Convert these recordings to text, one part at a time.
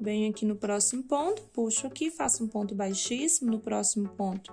Venho aqui no próximo ponto, puxo aqui, faço um ponto baixíssimo no próximo ponto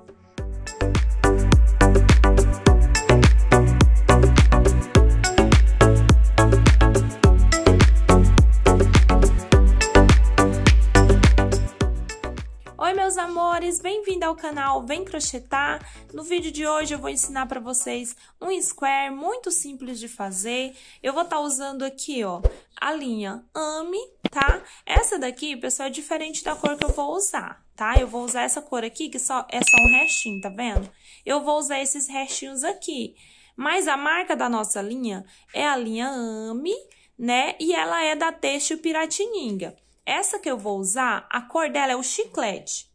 bem-vinda ao canal Vem Crochetar. No vídeo de hoje eu vou ensinar para vocês um square muito simples de fazer. Eu vou estar tá usando aqui, ó, a linha AME, tá? Essa daqui, pessoal, é diferente da cor que eu vou usar, tá? Eu vou usar essa cor aqui, que só é só um restinho, tá vendo? Eu vou usar esses restinhos aqui. Mas a marca da nossa linha é a linha AME, né? E ela é da Teixe Piratininga. Essa que eu vou usar, a cor dela é o chiclete,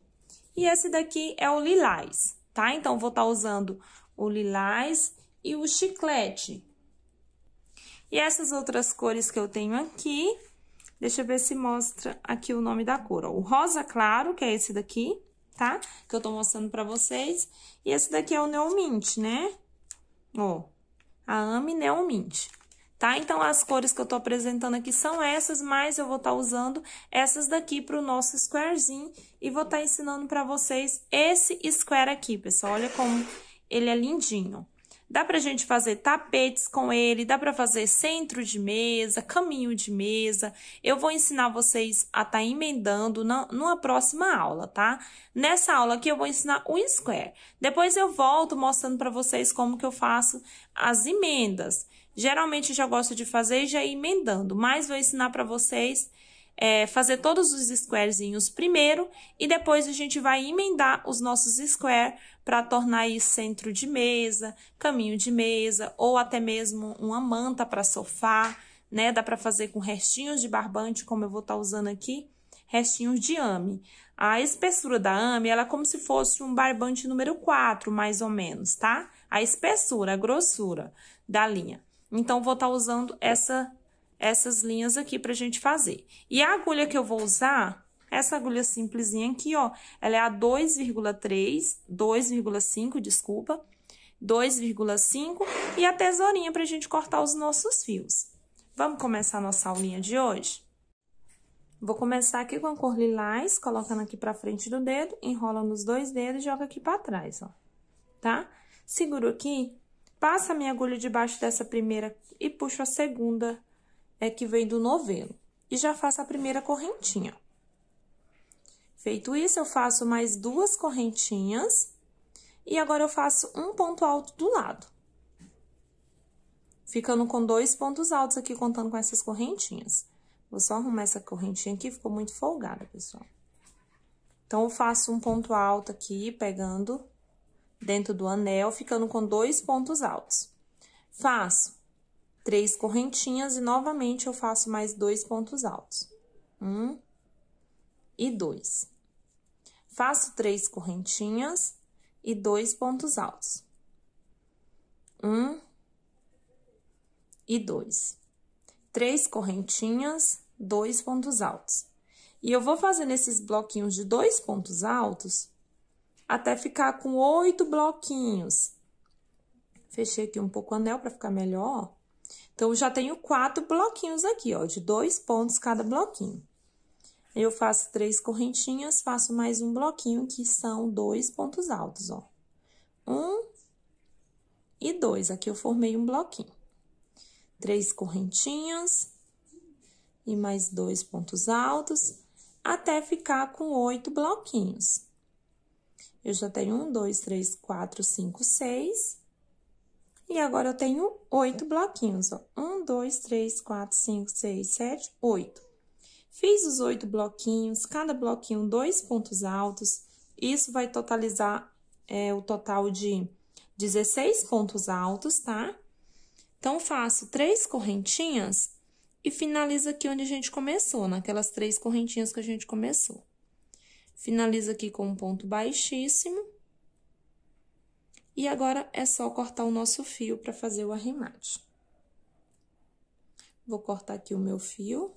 e esse daqui é o lilás, tá? Então, vou estar tá usando o lilás e o chiclete. E essas outras cores que eu tenho aqui, deixa eu ver se mostra aqui o nome da cor. Ó. O rosa claro, que é esse daqui, tá? Que eu tô mostrando pra vocês. E esse daqui é o Neomint, né? Ó, a Ami Neomint tá? Então, as cores que eu tô apresentando aqui são essas, mas eu vou estar tá usando essas daqui para o nosso squarezinho e vou estar tá ensinando para vocês esse square aqui, pessoal. Olha como ele é lindinho. Dá para gente fazer tapetes com ele, dá para fazer centro de mesa, caminho de mesa. Eu vou ensinar vocês a estar tá emendando na, numa próxima aula, tá? Nessa aula aqui eu vou ensinar o square. Depois eu volto mostrando para vocês como que eu faço as emendas. Geralmente eu já gosto de fazer e já ir emendando, mas vou ensinar para vocês é, fazer todos os squarezinhos primeiro e depois a gente vai emendar os nossos square para tornar isso centro de mesa, caminho de mesa ou até mesmo uma manta para sofá, né? Dá para fazer com restinhos de barbante, como eu vou estar tá usando aqui, restinhos de ame. A espessura da ame, ela é como se fosse um barbante número 4, mais ou menos, tá? A espessura, a grossura da linha. Então, vou estar tá usando essa essas linhas aqui pra gente fazer. E a agulha que eu vou usar, essa agulha simplesinha aqui, ó, ela é a 2,3, 2,5, desculpa, 2,5 e a tesourinha pra gente cortar os nossos fios. Vamos começar a nossa aulinha de hoje? Vou começar aqui com a cor lilás, colocando aqui pra frente do dedo, enrola nos dois dedos e joga aqui pra trás, ó, tá? Seguro aqui, passa a minha agulha debaixo dessa primeira e puxo a segunda é que vem do novelo e já faço a primeira correntinha. Feito isso, eu faço mais duas correntinhas e agora eu faço um ponto alto do lado. Ficando com dois pontos altos aqui, contando com essas correntinhas. Vou só arrumar essa correntinha aqui, ficou muito folgada, pessoal. Então, eu faço um ponto alto aqui, pegando dentro do anel, ficando com dois pontos altos. Faço três correntinhas e novamente eu faço mais dois pontos altos. Um e dois. Faço três correntinhas e dois pontos altos. Um e dois. Três correntinhas, dois pontos altos. E eu vou fazendo esses bloquinhos de dois pontos altos até ficar com oito bloquinhos. Fechei aqui um pouco o anel para ficar melhor. Então, já tenho quatro bloquinhos aqui, ó, de dois pontos cada bloquinho. Eu faço três correntinhas, faço mais um bloquinho, que são dois pontos altos, ó. Um e dois, aqui eu formei um bloquinho. Três correntinhas e mais dois pontos altos, até ficar com oito bloquinhos. Eu já tenho um, dois, três, quatro, cinco, seis. E agora eu tenho oito bloquinhos, ó. Um, dois, três, quatro, cinco, seis, sete, oito. Fiz os oito bloquinhos, cada bloquinho dois pontos altos. Isso vai totalizar é, o total de 16 pontos altos, tá? Então, faço três correntinhas e finalizo aqui onde a gente começou, naquelas três correntinhas que a gente começou. Finalizo aqui com um ponto baixíssimo e agora é só cortar o nosso fio para fazer o arremate. Vou cortar aqui o meu fio.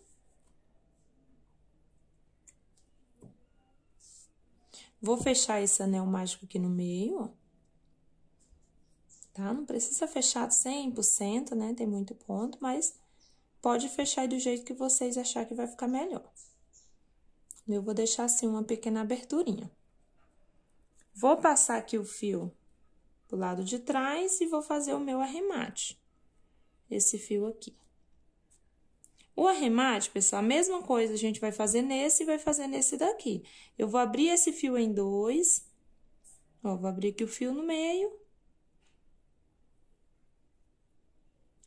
Vou fechar esse anel mágico aqui no meio, ó. Tá? Não precisa fechar 100%, né? Tem muito ponto, mas pode fechar do jeito que vocês achar que vai ficar melhor. Eu vou deixar assim uma pequena aberturinha. Vou passar aqui o fio o lado de trás e vou fazer o meu arremate. Esse fio aqui. O arremate, pessoal, a mesma coisa a gente vai fazer nesse e vai fazer nesse daqui. Eu vou abrir esse fio em dois. Ó, vou abrir aqui o fio no meio.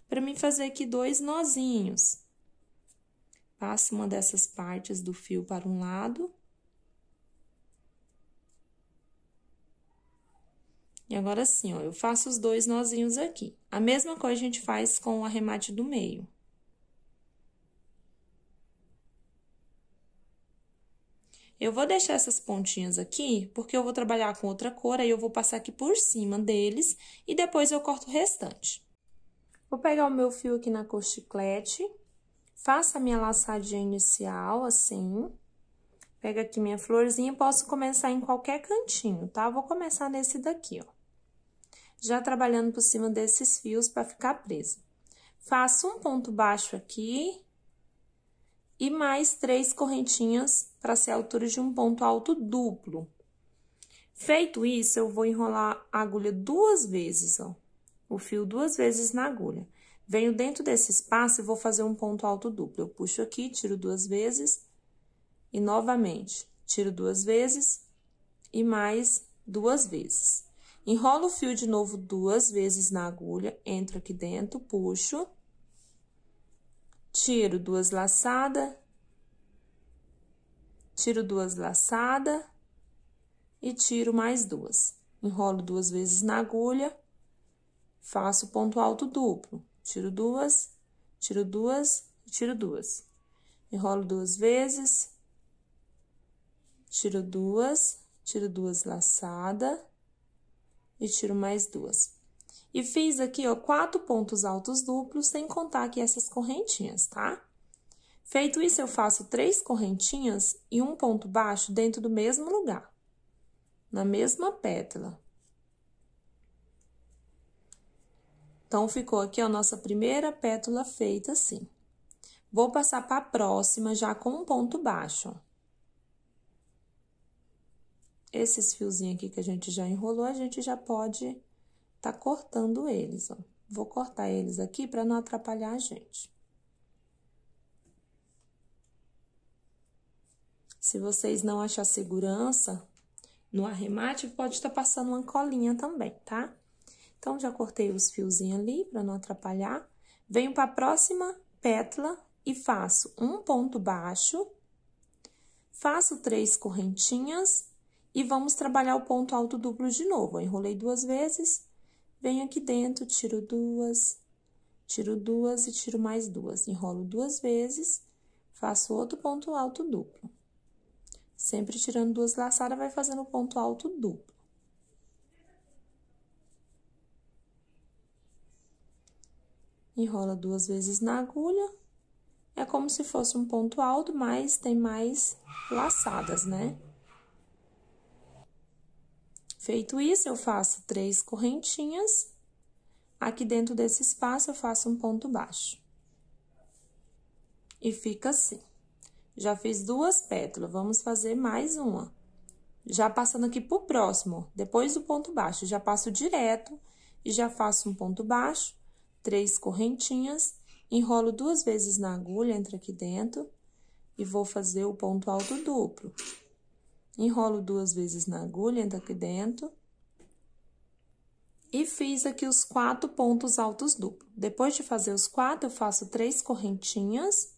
Para mim fazer aqui dois nozinhos. Passo uma dessas partes do fio para um lado E agora assim, ó, eu faço os dois nozinhos aqui. A mesma coisa a gente faz com o arremate do meio. Eu vou deixar essas pontinhas aqui, porque eu vou trabalhar com outra cor, aí eu vou passar aqui por cima deles e depois eu corto o restante. Vou pegar o meu fio aqui na cor chiclete, faço a minha laçadinha inicial, assim. Pega aqui minha florzinha, posso começar em qualquer cantinho, tá? Vou começar nesse daqui, ó já trabalhando por cima desses fios para ficar presa. Faço um ponto baixo aqui e mais três correntinhas para ser a altura de um ponto alto duplo. Feito isso, eu vou enrolar a agulha duas vezes, ó, o fio duas vezes na agulha. Venho dentro desse espaço e vou fazer um ponto alto duplo. Eu puxo aqui, tiro duas vezes e novamente tiro duas vezes e mais duas vezes. Enrolo o fio de novo duas vezes na agulha, entro aqui dentro, puxo, tiro duas laçadas, tiro duas laçadas e tiro mais duas. Enrolo duas vezes na agulha, faço ponto alto duplo, tiro duas, tiro duas e tiro duas. Enrolo duas vezes, tiro duas, tiro duas laçadas e tiro mais duas. E fiz aqui, ó, quatro pontos altos duplos, sem contar aqui essas correntinhas, tá? Feito isso, eu faço três correntinhas e um ponto baixo dentro do mesmo lugar, na mesma pétala. Então, ficou aqui a nossa primeira pétala feita assim. Vou passar para a próxima já com um ponto baixo, ó esses fiozinhos aqui que a gente já enrolou, a gente já pode tá cortando eles, ó. Vou cortar eles aqui para não atrapalhar a gente. Se vocês não achar segurança no arremate, pode estar tá passando uma colinha também, tá? Então, já cortei os fiozinhos ali para não atrapalhar. Venho para a próxima pétala e faço um ponto baixo, faço três correntinhas e vamos trabalhar o ponto alto duplo de novo. Eu enrolei duas vezes, venho aqui dentro, tiro duas, tiro duas e tiro mais duas. Enrolo duas vezes, faço outro ponto alto duplo. Sempre tirando duas laçadas, vai fazendo ponto alto duplo. Enrola duas vezes na agulha. É como se fosse um ponto alto, mas tem mais laçadas, né? Feito isso, eu faço três correntinhas. Aqui dentro desse espaço, eu faço um ponto baixo. E fica assim. Já fiz duas pétalas, vamos fazer mais uma. Já passando aqui pro próximo, depois do ponto baixo, já passo direto e já faço um ponto baixo, três correntinhas, enrolo duas vezes na agulha, entra aqui dentro e vou fazer o ponto alto duplo enrolo duas vezes na agulha, entra aqui dentro. E fiz aqui os quatro pontos altos duplo. Depois de fazer os quatro, eu faço três correntinhas.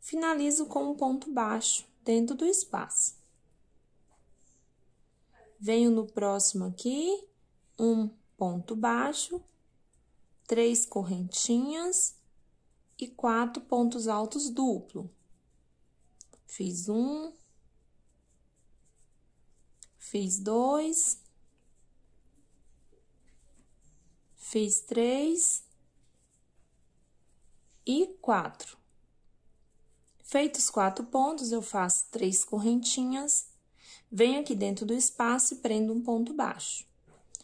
Finalizo com um ponto baixo dentro do espaço. Venho no próximo aqui, um ponto baixo, três correntinhas e quatro pontos altos duplo. Fiz um, Fiz dois. Fiz três. E quatro. Feitos quatro pontos, eu faço três correntinhas. Venho aqui dentro do espaço e prendo um ponto baixo.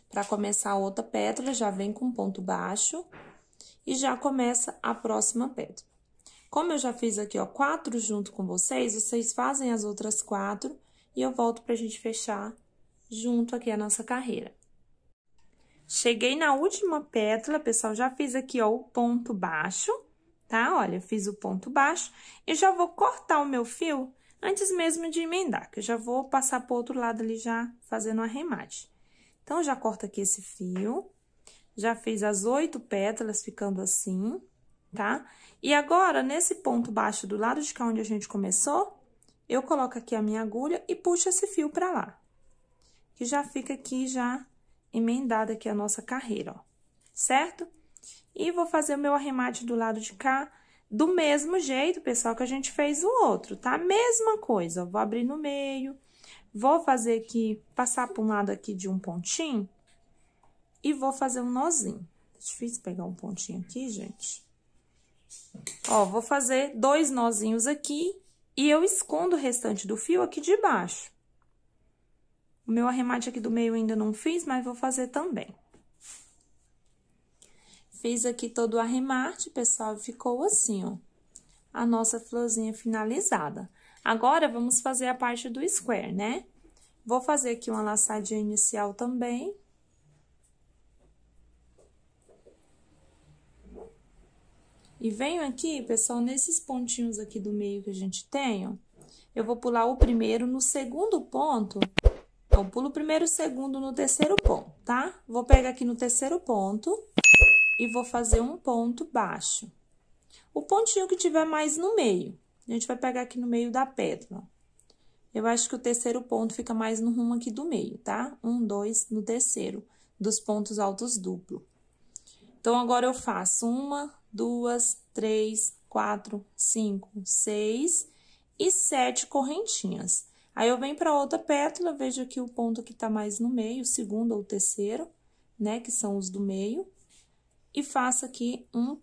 Para começar a outra pétala, já vem com um ponto baixo e já começa a próxima pétala. Como eu já fiz aqui, ó, quatro junto com vocês, vocês fazem as outras quatro e eu volto para a gente fechar junto aqui a nossa carreira. Cheguei na última pétala, pessoal, já fiz aqui ó, o ponto baixo, tá? Olha, fiz o ponto baixo e já vou cortar o meu fio antes mesmo de emendar, que eu já vou passar para o outro lado ali já fazendo o arremate. Então, já corto aqui esse fio, já fiz as oito pétalas ficando assim, tá? E agora, nesse ponto baixo do lado de cá onde a gente começou, eu coloco aqui a minha agulha e puxo esse fio pra lá. Que já fica aqui, já emendada aqui a nossa carreira, ó. Certo? E vou fazer o meu arremate do lado de cá do mesmo jeito, pessoal, que a gente fez o outro, tá? Mesma coisa, ó. Vou abrir no meio, vou fazer aqui, passar para um lado aqui de um pontinho e vou fazer um nozinho. É difícil pegar um pontinho aqui, gente. Ó, vou fazer dois nozinhos aqui e eu escondo o restante do fio aqui de baixo. O meu arremate aqui do meio ainda não fiz, mas vou fazer também. Fiz aqui todo o arremate, pessoal, ficou assim, ó. A nossa florzinha finalizada. Agora, vamos fazer a parte do square, né? Vou fazer aqui uma laçadinha inicial também. E venho aqui, pessoal, nesses pontinhos aqui do meio que a gente tem, ó, eu vou pular o primeiro no segundo ponto. Então, pulo o primeiro, o segundo no terceiro ponto, tá? Vou pegar aqui no terceiro ponto e vou fazer um ponto baixo. O pontinho que tiver mais no meio, a gente vai pegar aqui no meio da pétala. Eu acho que o terceiro ponto fica mais no rumo aqui do meio, tá? Um, dois, no terceiro, dos pontos altos duplo. Então, agora eu faço uma, duas, três, quatro, cinco, seis e sete correntinhas. Aí eu venho para outra pétala, vejo aqui o ponto que está mais no meio, o segundo ou terceiro, né, que são os do meio, e faço aqui um,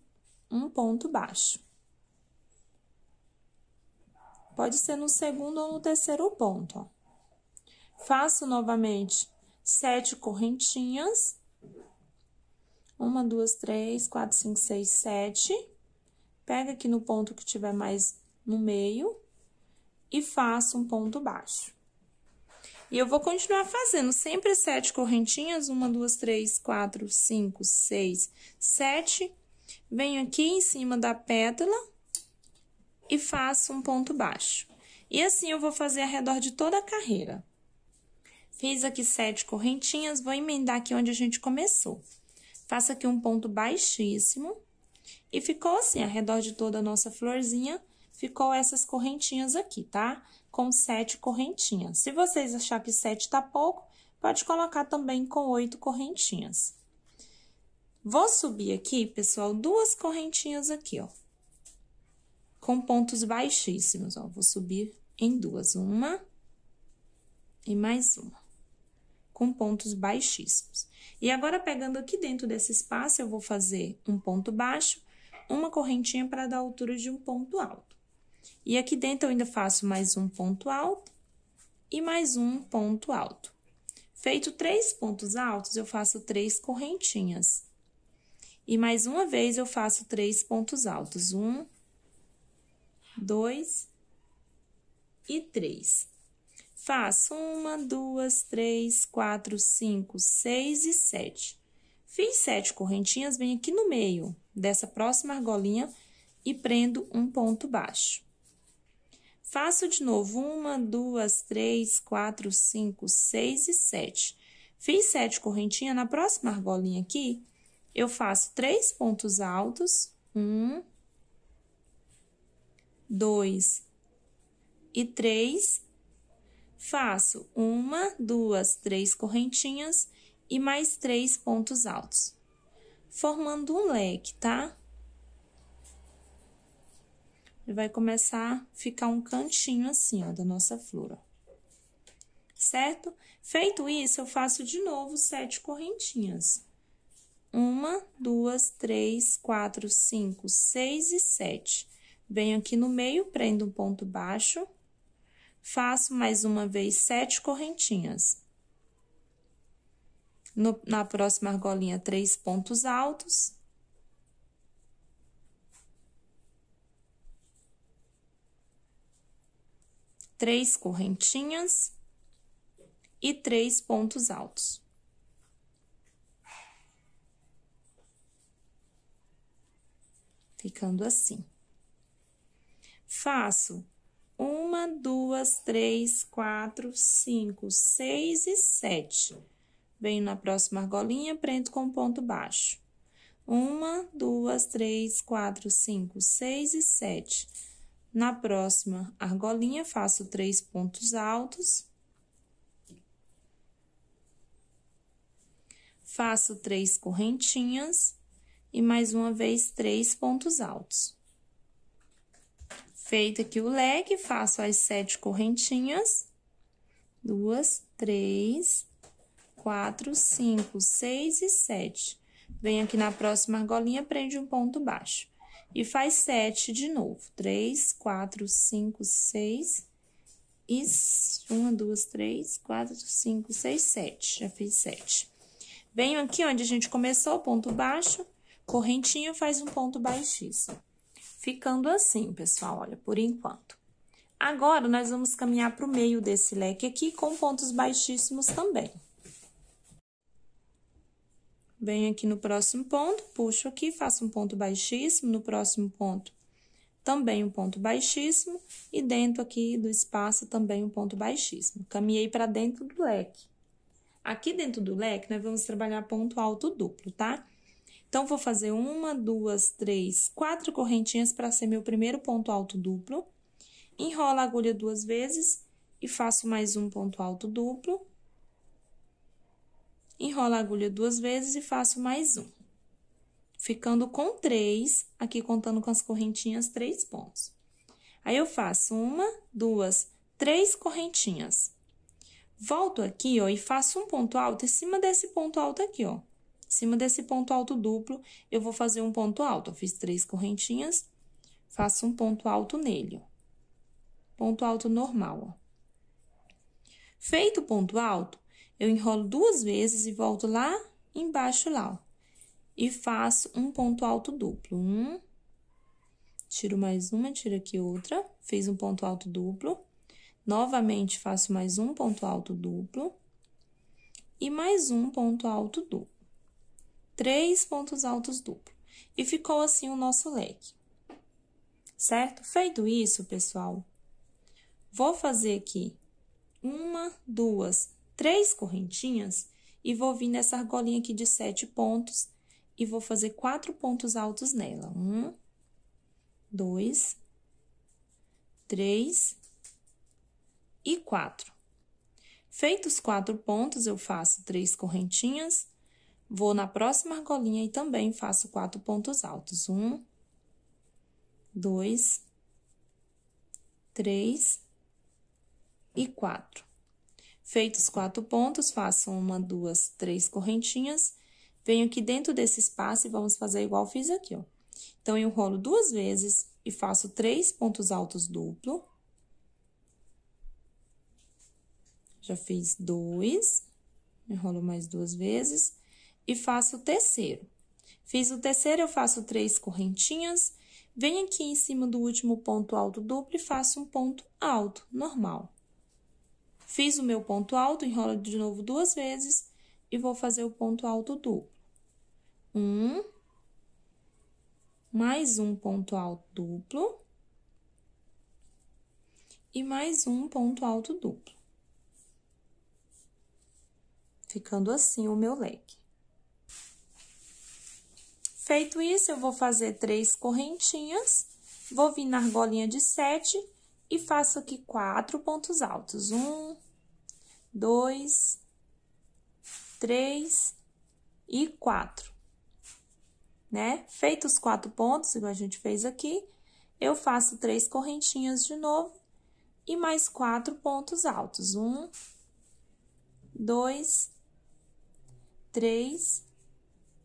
um ponto baixo. Pode ser no segundo ou no terceiro ponto, ó. Faço novamente sete correntinhas uma, duas, três, quatro, cinco, seis, sete. Pega aqui no ponto que tiver mais no meio e faço um ponto baixo. E eu vou continuar fazendo sempre sete correntinhas, uma, duas, três, quatro, cinco, seis, sete. Venho aqui em cima da pétala e faço um ponto baixo. E assim eu vou fazer ao redor de toda a carreira. Fiz aqui sete correntinhas, vou emendar aqui onde a gente começou. Faça aqui um ponto baixíssimo. E ficou assim, ao redor de toda a nossa florzinha, ficou essas correntinhas aqui, tá? Com sete correntinhas. Se vocês achar que sete tá pouco, pode colocar também com oito correntinhas. Vou subir aqui, pessoal, duas correntinhas aqui, ó. Com pontos baixíssimos, ó. Vou subir em duas. Uma e mais uma. Com pontos baixíssimos. E agora, pegando aqui dentro desse espaço, eu vou fazer um ponto baixo, uma correntinha para dar a altura de um ponto alto. E aqui dentro eu ainda faço mais um ponto alto e mais um ponto alto. Feito três pontos altos, eu faço três correntinhas. E mais uma vez eu faço três pontos altos. Um, dois e três. Faço uma, duas, três, quatro, cinco, seis e sete. Fiz sete correntinhas, venho aqui no meio dessa próxima argolinha e prendo um ponto baixo. Faço de novo uma, duas, três, quatro, cinco, seis e sete. Fiz sete correntinhas, na próxima argolinha aqui, eu faço três pontos altos, um, dois e três faço uma, duas, três correntinhas e mais três pontos altos, formando um leque, tá? E vai começar a ficar um cantinho assim, ó, da nossa flor, ó. Certo? Feito isso, eu faço de novo sete correntinhas. Uma, duas, três, quatro, cinco, seis e sete. Venho aqui no meio, prendo um ponto baixo faço mais uma vez sete correntinhas. No, na próxima argolinha, três pontos altos. Três correntinhas e três pontos altos. Ficando assim. Faço uma, duas, três, quatro, cinco, seis e sete. Venho na próxima argolinha, prendo com ponto baixo. Uma, duas, três, quatro, cinco, seis e sete. Na próxima argolinha, faço três pontos altos. Faço três correntinhas e mais uma vez três pontos altos. Feito aqui o leque, faço as sete correntinhas. Duas, três, quatro, cinco, seis e sete. venho aqui na próxima argolinha, prende um ponto baixo. E faz sete de novo. Três, quatro, cinco, seis e... Uma, duas, três, quatro, cinco, seis, sete. Já fiz sete. Venho aqui onde a gente começou, ponto baixo, correntinho faz um ponto baixíssimo ficando assim, pessoal, olha, por enquanto. Agora, nós vamos caminhar para o meio desse leque aqui, com pontos baixíssimos também. Venho aqui no próximo ponto, puxo aqui, faço um ponto baixíssimo, no próximo ponto também um ponto baixíssimo, e dentro aqui do espaço também um ponto baixíssimo. Caminhei para dentro do leque. Aqui dentro do leque, nós vamos trabalhar ponto alto duplo, tá? Então, vou fazer uma, duas, três, quatro correntinhas para ser meu primeiro ponto alto duplo. Enrolo a agulha duas vezes e faço mais um ponto alto duplo. Enrolo a agulha duas vezes e faço mais um. Ficando com três, aqui contando com as correntinhas, três pontos. Aí, eu faço uma, duas, três correntinhas. Volto aqui, ó, e faço um ponto alto em cima desse ponto alto aqui, ó. Em cima desse ponto alto duplo, eu vou fazer um ponto alto. Eu fiz três correntinhas, faço um ponto alto nele. Ponto alto normal. Ó. Feito o ponto alto, eu enrolo duas vezes e volto lá embaixo lá, ó. E faço um ponto alto duplo. Um, tiro mais uma, tiro aqui outra. Fiz um ponto alto duplo. Novamente, faço mais um ponto alto duplo. E mais um ponto alto duplo três pontos altos duplo e ficou assim o nosso leque. Certo? Feito isso, pessoal, vou fazer aqui uma, duas, três correntinhas e vou vir nessa argolinha aqui de sete pontos e vou fazer quatro pontos altos nela. Um, dois, três e quatro. Feitos quatro pontos, eu faço três correntinhas Vou na próxima argolinha e também faço quatro pontos altos. Um, dois, três e quatro. Feitos quatro pontos, faço uma, duas, três correntinhas. Venho aqui dentro desse espaço e vamos fazer igual fiz aqui, ó. Então, eu enrolo duas vezes e faço três pontos altos duplo. Já fiz dois, enrolo mais duas vezes e faço o terceiro. Fiz o terceiro, eu faço três correntinhas, venho aqui em cima do último ponto alto duplo e faço um ponto alto, normal. Fiz o meu ponto alto, enrolo de novo duas vezes e vou fazer o ponto alto duplo. Um, mais um ponto alto duplo e mais um ponto alto duplo. Ficando assim o meu leque. Feito isso, eu vou fazer três correntinhas, vou vir na argolinha de sete e faço aqui quatro pontos altos. Um, dois, três e quatro, né? Feito os quatro pontos, igual a gente fez aqui, eu faço três correntinhas de novo e mais quatro pontos altos. Um, dois, três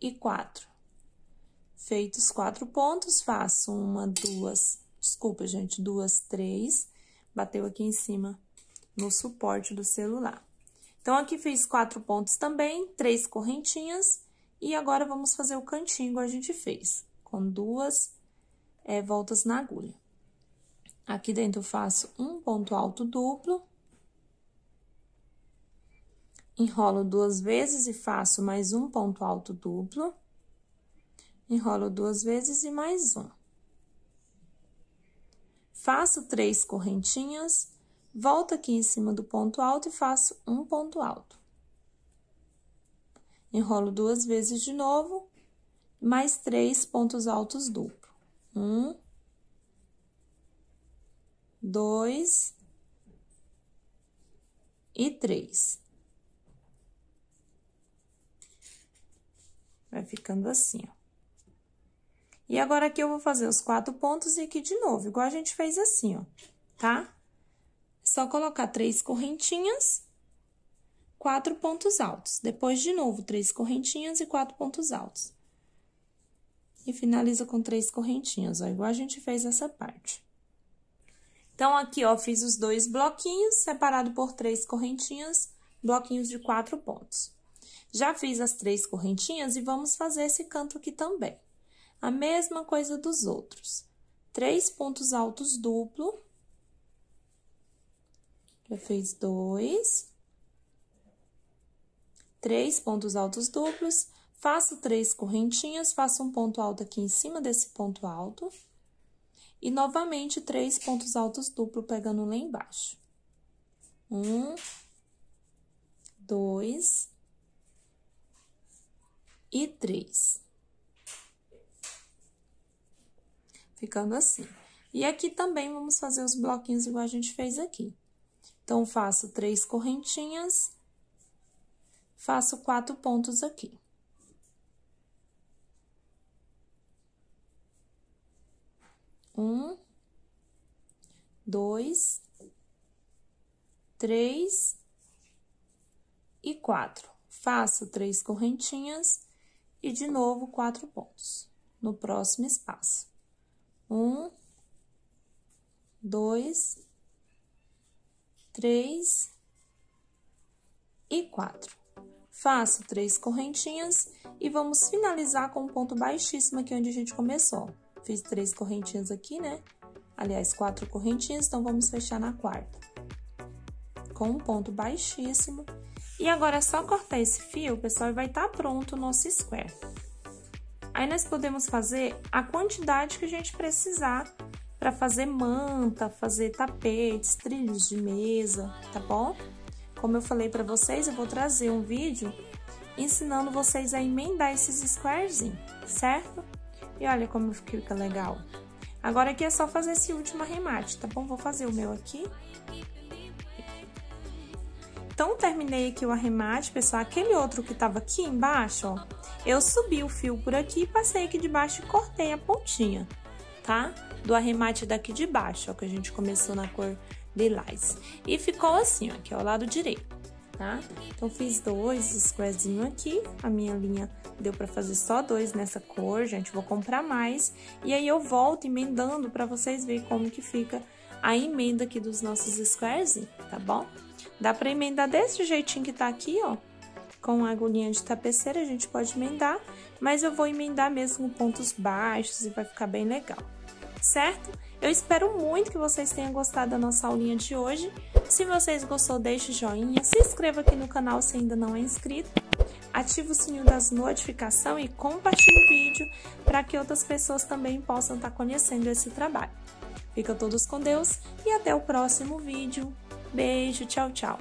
e quatro. Feitos quatro pontos, faço uma, duas, desculpa, gente, duas, três. Bateu aqui em cima no suporte do celular. Então, aqui fiz quatro pontos também, três correntinhas. E agora, vamos fazer o cantinho que a gente fez, com duas é, voltas na agulha. Aqui dentro, faço um ponto alto duplo. Enrolo duas vezes e faço mais um ponto alto duplo enrolo duas vezes e mais um. Faço três correntinhas, volto aqui em cima do ponto alto e faço um ponto alto. Enrolo duas vezes de novo, mais três pontos altos duplo. Um, dois e três. Vai ficando assim, ó. E agora aqui eu vou fazer os quatro pontos e aqui de novo, igual a gente fez assim, ó, tá? É só colocar três correntinhas, quatro pontos altos. Depois, de novo, três correntinhas e quatro pontos altos. E finaliza com três correntinhas, ó, igual a gente fez essa parte. Então, aqui, ó, fiz os dois bloquinhos, separado por três correntinhas, bloquinhos de quatro pontos. Já fiz as três correntinhas e vamos fazer esse canto aqui também. A mesma coisa dos outros. Três pontos altos duplo. Já fez dois. Três pontos altos duplos. Faço três correntinhas, faço um ponto alto aqui em cima desse ponto alto. E novamente, três pontos altos duplo pegando lá embaixo. Um, dois e três. ficando assim. E aqui também vamos fazer os bloquinhos igual a gente fez aqui. Então, faço três correntinhas, faço quatro pontos aqui. Um, dois, três e quatro. Faço três correntinhas e de novo quatro pontos no próximo espaço. Um, dois, três e quatro. Faço três correntinhas e vamos finalizar com um ponto baixíssimo aqui onde a gente começou. Fiz três correntinhas aqui, né? Aliás, quatro correntinhas, então vamos fechar na quarta. Com um ponto baixíssimo. E agora é só cortar esse fio, pessoal, e vai estar tá pronto o nosso square. Aí nós podemos fazer a quantidade que a gente precisar para fazer manta, fazer tapetes, trilhos de mesa, tá bom? Como eu falei para vocês, eu vou trazer um vídeo ensinando vocês a emendar esses squarezinhos, certo? E olha como fica legal. Agora aqui é só fazer esse último arremate, tá bom? Vou fazer o meu aqui. Então, terminei aqui o arremate, pessoal. Aquele outro que tava aqui embaixo, ó, eu subi o fio por aqui, passei aqui de baixo e cortei a pontinha, tá? Do arremate daqui de baixo, ó, que a gente começou na cor lilás. E ficou assim, ó, aqui ao lado direito, tá? Então, fiz dois squarezinho aqui, a minha linha deu para fazer só dois nessa cor, gente, vou comprar mais. E aí, eu volto emendando para vocês verem como que fica a emenda aqui dos nossos bom? tá bom? Dá para emendar desse jeitinho que tá aqui, ó. Com a agulhinha de tapeceira a gente pode emendar, mas eu vou emendar mesmo com pontos baixos e vai ficar bem legal, certo? Eu espero muito que vocês tenham gostado da nossa aulinha de hoje. Se vocês gostou, deixe joinha, se inscreva aqui no canal se ainda não é inscrito, ative o sininho das notificações e compartilhe o vídeo para que outras pessoas também possam estar tá conhecendo esse trabalho. Fica todos com Deus e até o próximo vídeo. Beijo, tchau, tchau.